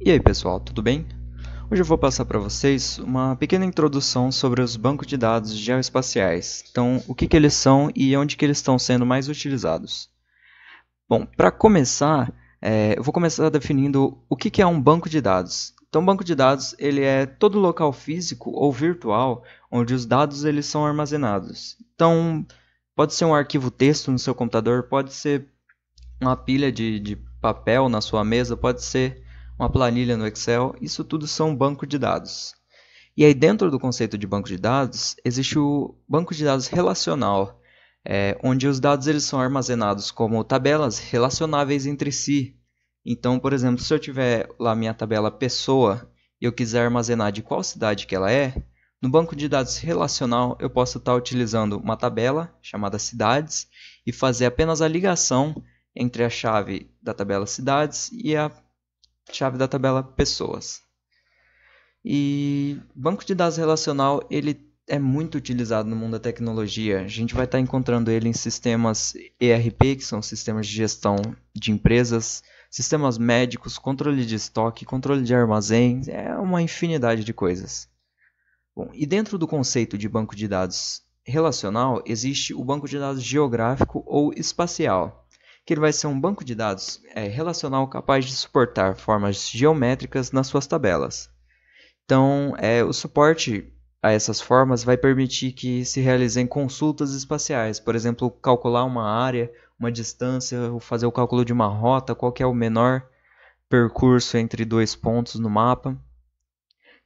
E aí pessoal, tudo bem? Hoje eu vou passar para vocês uma pequena introdução sobre os bancos de dados geoespaciais. Então, o que, que eles são e onde que eles estão sendo mais utilizados. Bom, para começar, é, eu vou começar definindo o que, que é um banco de dados. Então, banco de dados ele é todo local físico ou virtual onde os dados eles são armazenados. Então, pode ser um arquivo texto no seu computador, pode ser uma pilha de, de papel na sua mesa, pode ser uma planilha no Excel, isso tudo são banco de dados. E aí dentro do conceito de banco de dados, existe o banco de dados relacional, é, onde os dados eles são armazenados como tabelas relacionáveis entre si. Então, por exemplo, se eu tiver lá minha tabela pessoa e eu quiser armazenar de qual cidade que ela é, no banco de dados relacional eu posso estar utilizando uma tabela chamada cidades e fazer apenas a ligação entre a chave da tabela cidades e a chave da tabela pessoas. E banco de dados relacional, ele é muito utilizado no mundo da tecnologia. A gente vai estar encontrando ele em sistemas ERP, que são sistemas de gestão de empresas, sistemas médicos, controle de estoque, controle de armazém, é uma infinidade de coisas. Bom, e dentro do conceito de banco de dados relacional, existe o banco de dados geográfico ou espacial que ele vai ser um banco de dados é, relacional capaz de suportar formas geométricas nas suas tabelas. Então, é, o suporte a essas formas vai permitir que se realizem consultas espaciais, por exemplo, calcular uma área, uma distância, ou fazer o cálculo de uma rota, qual é o menor percurso entre dois pontos no mapa.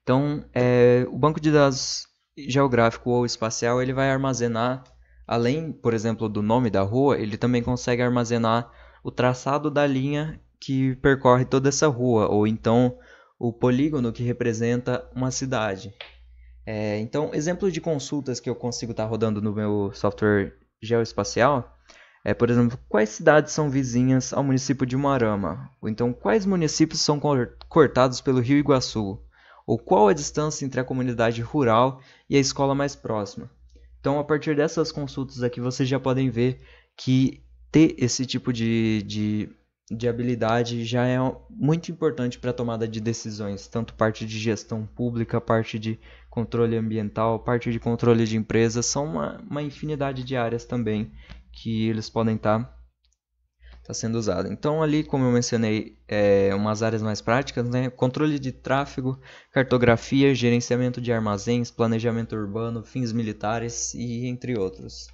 Então, é, o banco de dados geográfico ou espacial ele vai armazenar Além, por exemplo, do nome da rua, ele também consegue armazenar o traçado da linha que percorre toda essa rua, ou então o polígono que representa uma cidade. É, então, exemplos de consultas que eu consigo estar tá rodando no meu software geoespacial é, por exemplo, quais cidades são vizinhas ao município de Moarama? Ou então, quais municípios são cortados pelo Rio Iguaçu? Ou qual a distância entre a comunidade rural e a escola mais próxima? Então, a partir dessas consultas aqui, vocês já podem ver que ter esse tipo de, de, de habilidade já é muito importante para a tomada de decisões, tanto parte de gestão pública, parte de controle ambiental, parte de controle de empresas, são uma, uma infinidade de áreas também que eles podem estar. Tá está sendo usado. Então ali, como eu mencionei, é, umas áreas mais práticas, né? Controle de tráfego, cartografia, gerenciamento de armazéns, planejamento urbano, fins militares e entre outros.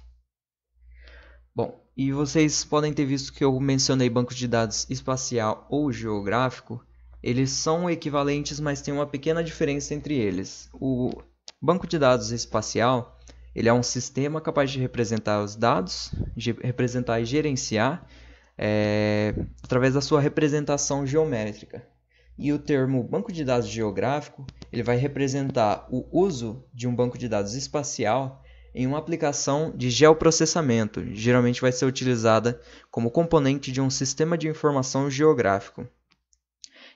Bom, e vocês podem ter visto que eu mencionei banco de dados espacial ou geográfico. Eles são equivalentes, mas tem uma pequena diferença entre eles. O banco de dados espacial ele é um sistema capaz de representar os dados, de representar e gerenciar é, através da sua representação geométrica. E o termo banco de dados geográfico ele vai representar o uso de um banco de dados espacial em uma aplicação de geoprocessamento, geralmente vai ser utilizada como componente de um sistema de informação geográfico.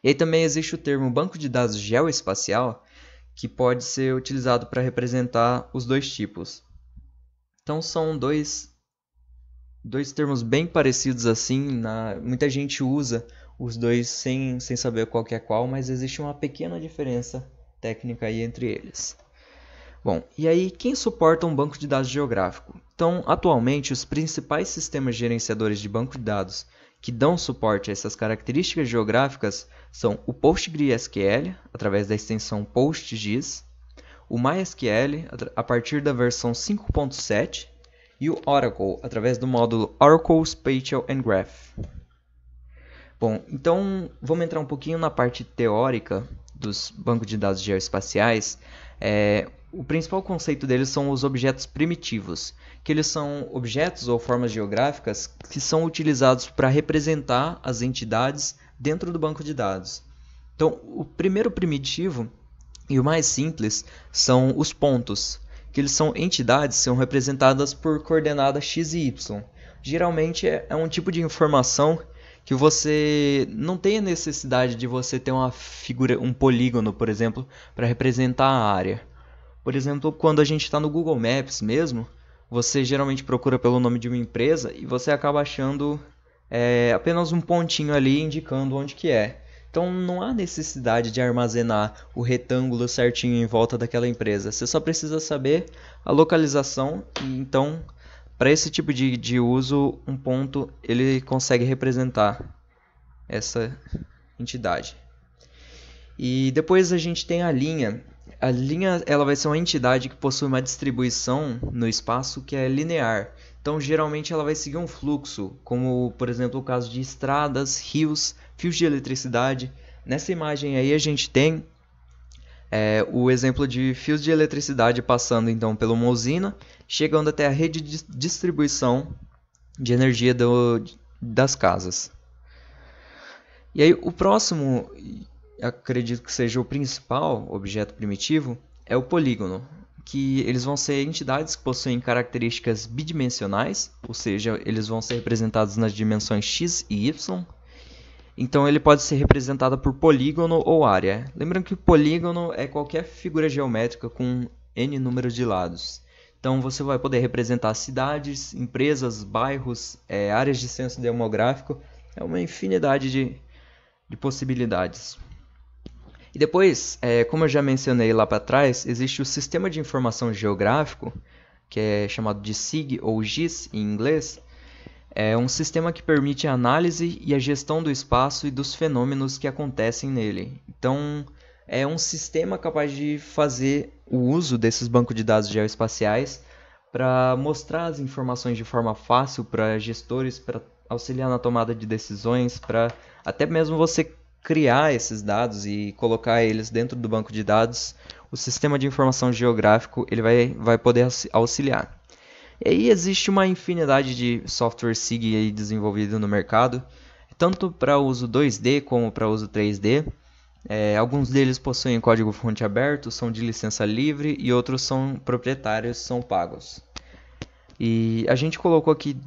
E aí também existe o termo banco de dados geoespacial, que pode ser utilizado para representar os dois tipos. Então são dois dois termos bem parecidos assim. Na... Muita gente usa os dois sem, sem saber qual que é qual, mas existe uma pequena diferença técnica aí entre eles. Bom, e aí quem suporta um banco de dados geográfico? Então, atualmente, os principais sistemas gerenciadores de banco de dados que dão suporte a essas características geográficas são o PostgreSQL, através da extensão PostGIS, o MySQL, a partir da versão 5.7, e o Oracle através do módulo Oracle Spatial and Graph. Bom, então vamos entrar um pouquinho na parte teórica dos bancos de dados geoespaciais. É, o principal conceito deles são os objetos primitivos, que eles são objetos ou formas geográficas que são utilizados para representar as entidades dentro do banco de dados. Então, o primeiro primitivo e o mais simples são os pontos, que eles são entidades são representadas por coordenadas x e y. Geralmente é, é um tipo de informação que você não tem a necessidade de você ter uma figura, um polígono, por exemplo, para representar a área. Por exemplo, quando a gente está no Google Maps mesmo, você geralmente procura pelo nome de uma empresa e você acaba achando é, apenas um pontinho ali indicando onde que é. Então não há necessidade de armazenar o retângulo certinho em volta daquela empresa. Você só precisa saber a localização e então para esse tipo de, de uso um ponto ele consegue representar essa entidade. E depois a gente tem a linha. A linha ela vai ser uma entidade que possui uma distribuição no espaço que é linear. Então geralmente ela vai seguir um fluxo, como por exemplo o caso de estradas, rios fios de eletricidade. Nessa imagem aí a gente tem é, o exemplo de fios de eletricidade passando então pela uma usina, chegando até a rede de distribuição de energia do, das casas. E aí o próximo, acredito que seja o principal objeto primitivo, é o polígono, que eles vão ser entidades que possuem características bidimensionais, ou seja, eles vão ser representados nas dimensões x e y, então ele pode ser representado por polígono ou área. Lembrando que polígono é qualquer figura geométrica com n número de lados. Então você vai poder representar cidades, empresas, bairros, é, áreas de censo demográfico. É uma infinidade de, de possibilidades. E depois, é, como eu já mencionei lá para trás, existe o Sistema de Informação Geográfico, que é chamado de SIG ou GIS em inglês, é um sistema que permite a análise e a gestão do espaço e dos fenômenos que acontecem nele. Então, é um sistema capaz de fazer o uso desses bancos de dados geoespaciais para mostrar as informações de forma fácil para gestores, para auxiliar na tomada de decisões, para até mesmo você criar esses dados e colocar eles dentro do banco de dados, o sistema de informação geográfico ele vai, vai poder auxiliar. E aí existe uma infinidade de software SIG aí desenvolvido no mercado, tanto para uso 2D como para uso 3D. É, alguns deles possuem código fonte aberto, são de licença livre e outros são proprietários, são pagos. E a gente colocou aqui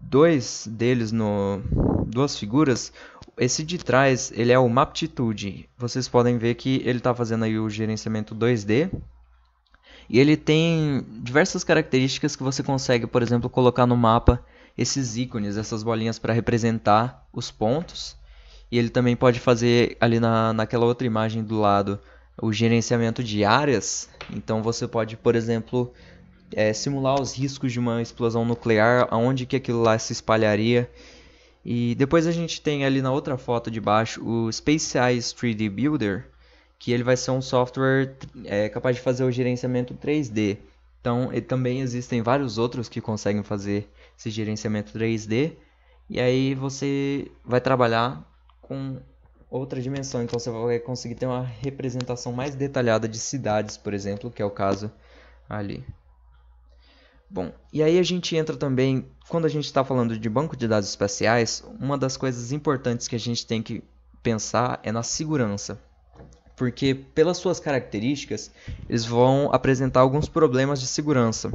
dois deles no duas figuras. Esse de trás ele é o Maptitude. Vocês podem ver que ele está fazendo aí o gerenciamento 2D e ele tem diversas características que você consegue, por exemplo, colocar no mapa esses ícones, essas bolinhas para representar os pontos. E ele também pode fazer ali na, naquela outra imagem do lado o gerenciamento de áreas. Então você pode, por exemplo, é, simular os riscos de uma explosão nuclear, aonde que aquilo lá se espalharia. E depois a gente tem ali na outra foto de baixo o Space Eyes 3D Builder, que ele vai ser um software é, capaz de fazer o gerenciamento 3D. Então, e também existem vários outros que conseguem fazer esse gerenciamento 3D. E aí você vai trabalhar com outra dimensão. Então, você vai conseguir ter uma representação mais detalhada de cidades, por exemplo, que é o caso ali. Bom, e aí a gente entra também, quando a gente está falando de banco de dados espaciais, uma das coisas importantes que a gente tem que pensar é na segurança porque pelas suas características, eles vão apresentar alguns problemas de segurança.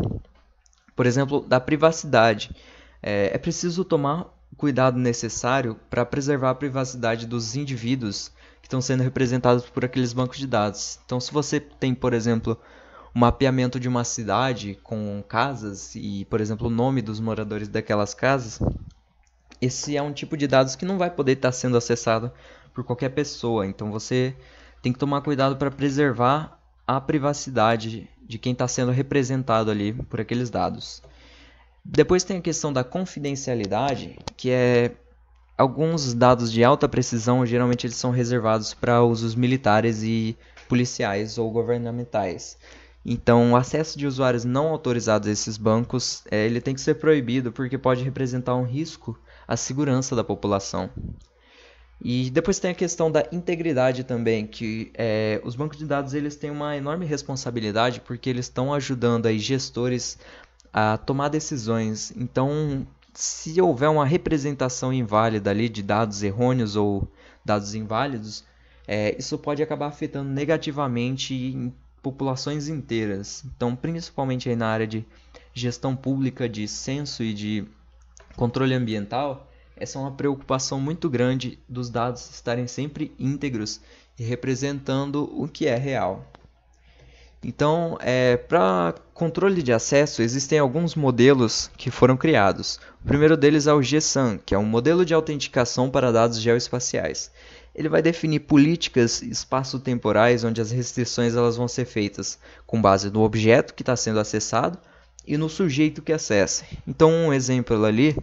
Por exemplo, da privacidade. É, é preciso tomar cuidado necessário para preservar a privacidade dos indivíduos que estão sendo representados por aqueles bancos de dados. Então, se você tem, por exemplo, o mapeamento de uma cidade com casas e, por exemplo, o nome dos moradores daquelas casas, esse é um tipo de dados que não vai poder estar tá sendo acessado por qualquer pessoa. Então você tem que tomar cuidado para preservar a privacidade de quem está sendo representado ali por aqueles dados. Depois tem a questão da confidencialidade, que é alguns dados de alta precisão geralmente eles são reservados para usos militares e policiais ou governamentais. Então, o acesso de usuários não autorizados a esses bancos, é, ele tem que ser proibido porque pode representar um risco à segurança da população. E depois tem a questão da integridade também, que é, os bancos de dados eles têm uma enorme responsabilidade porque eles estão ajudando aí gestores a tomar decisões. Então, se houver uma representação inválida ali de dados errôneos ou dados inválidos, é, isso pode acabar afetando negativamente em populações inteiras. Então, principalmente aí na área de gestão pública, de censo e de controle ambiental, essa é uma preocupação muito grande dos dados estarem sempre íntegros e representando o que é real. Então, é, para controle de acesso, existem alguns modelos que foram criados. O primeiro deles é o GSAN, que é um modelo de autenticação para dados geoespaciais. Ele vai definir políticas espaço-temporais onde as restrições elas vão ser feitas com base no objeto que está sendo acessado e no sujeito que acessa. Então, um exemplo ali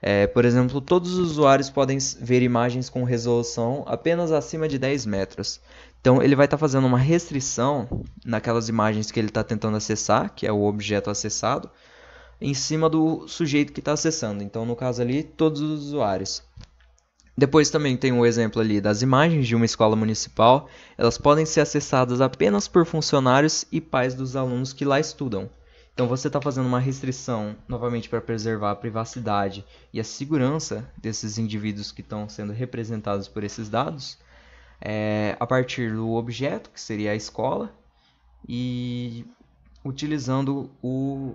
é, por exemplo, todos os usuários podem ver imagens com resolução apenas acima de 10 metros. Então, ele vai estar tá fazendo uma restrição naquelas imagens que ele está tentando acessar, que é o objeto acessado, em cima do sujeito que está acessando. Então, no caso ali, todos os usuários. Depois também tem o um exemplo ali das imagens de uma escola municipal. Elas podem ser acessadas apenas por funcionários e pais dos alunos que lá estudam. Então você está fazendo uma restrição novamente para preservar a privacidade e a segurança desses indivíduos que estão sendo representados por esses dados é, a partir do objeto, que seria a escola, e utilizando o,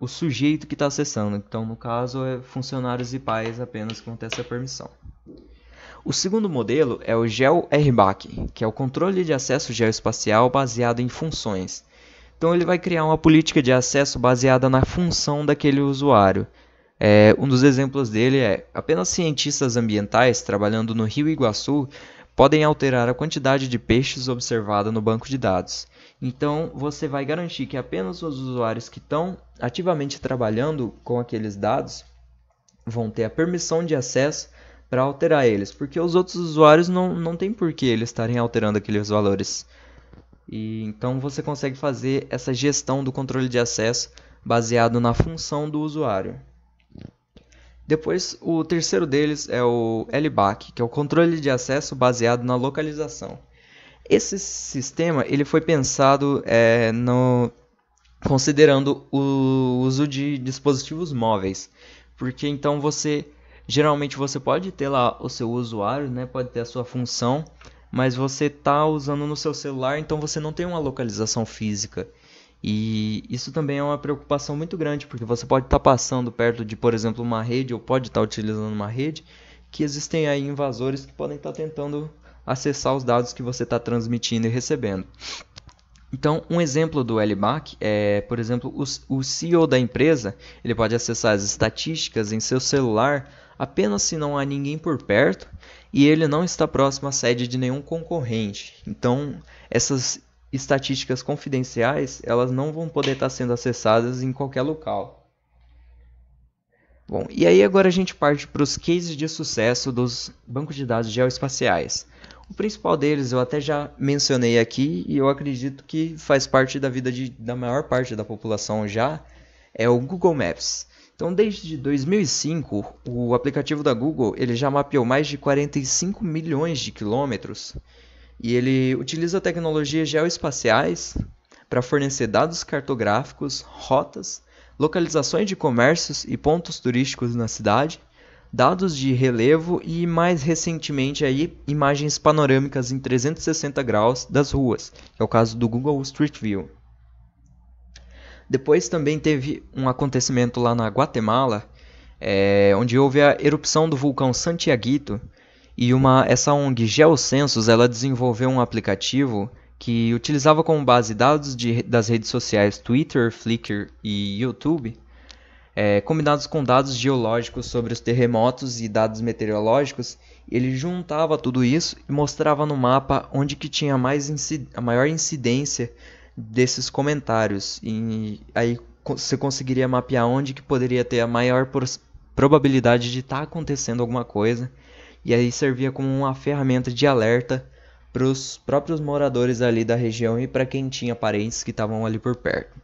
o sujeito que está acessando. Então, no caso, é funcionários e pais apenas que vão ter essa permissão. O segundo modelo é o GeoRBAC, que é o controle de acesso geoespacial baseado em funções então ele vai criar uma política de acesso baseada na função daquele usuário. É, um dos exemplos dele é apenas cientistas ambientais trabalhando no Rio Iguaçu podem alterar a quantidade de peixes observada no banco de dados. Então, você vai garantir que apenas os usuários que estão ativamente trabalhando com aqueles dados vão ter a permissão de acesso para alterar eles, porque os outros usuários não, não têm por que eles estarem alterando aqueles valores. E então você consegue fazer essa gestão do controle de acesso baseado na função do usuário. Depois, o terceiro deles é o LBAC, que é o controle de acesso baseado na localização. Esse sistema ele foi pensado é, no, considerando o uso de dispositivos móveis, porque então você geralmente você pode ter lá o seu usuário, né, pode ter a sua função mas você tá usando no seu celular, então você não tem uma localização física. E isso também é uma preocupação muito grande, porque você pode estar tá passando perto de, por exemplo, uma rede, ou pode estar tá utilizando uma rede, que existem aí invasores que podem estar tá tentando acessar os dados que você está transmitindo e recebendo. Então, um exemplo do LBAC é, por exemplo, o, o CEO da empresa, ele pode acessar as estatísticas em seu celular apenas se não há ninguém por perto e ele não está próximo à sede de nenhum concorrente. Então, essas estatísticas confidenciais, elas não vão poder estar sendo acessadas em qualquer local. Bom, e aí agora a gente parte para os cases de sucesso dos bancos de dados geoespaciais. O principal deles eu até já mencionei aqui e eu acredito que faz parte da vida de, da maior parte da população já, é o Google Maps. Então, desde 2005, o aplicativo da Google ele já mapeou mais de 45 milhões de quilômetros e ele utiliza tecnologias geoespaciais para fornecer dados cartográficos, rotas, localizações de comércios e pontos turísticos na cidade, dados de relevo e mais recentemente aí imagens panorâmicas em 360 graus das ruas, que é o caso do Google Street View. Depois também teve um acontecimento lá na Guatemala, é, onde houve a erupção do vulcão Santiaguito e uma essa ONG Geocensus ela desenvolveu um aplicativo que utilizava como base dados de, das redes sociais Twitter, Flickr e YouTube, é, combinados com dados geológicos sobre os terremotos e dados meteorológicos, ele juntava tudo isso e mostrava no mapa onde que tinha mais a maior incidência desses comentários. E aí você conseguiria mapear onde que poderia ter a maior probabilidade de estar tá acontecendo alguma coisa. E aí servia como uma ferramenta de alerta para os próprios moradores ali da região e para quem tinha parentes que estavam ali por perto.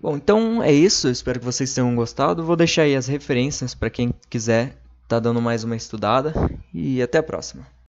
Bom, então é isso. espero que vocês tenham gostado. Vou deixar aí as referências para quem quiser tá dando mais uma estudada. E até a próxima.